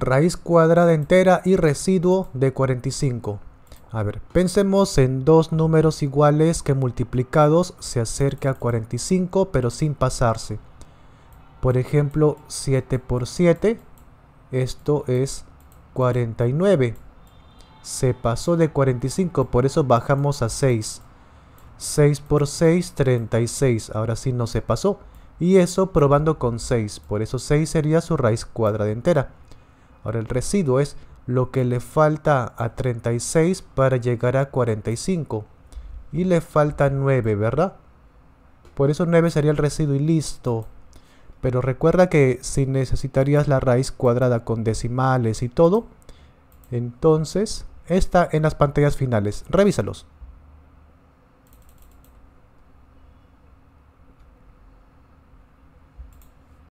raíz cuadrada entera y residuo de 45. A ver, pensemos en dos números iguales que multiplicados se acerca a 45 pero sin pasarse. Por ejemplo, 7 por 7, esto es 49. Se pasó de 45, por eso bajamos a 6. 6 por 6, 36. Ahora sí no se pasó. Y eso probando con 6, por eso 6 sería su raíz cuadrada entera. Ahora el residuo es lo que le falta a 36 para llegar a 45. Y le falta 9, ¿verdad? Por eso 9 sería el residuo y listo. Pero recuerda que si necesitarías la raíz cuadrada con decimales y todo, entonces está en las pantallas finales. Revísalos.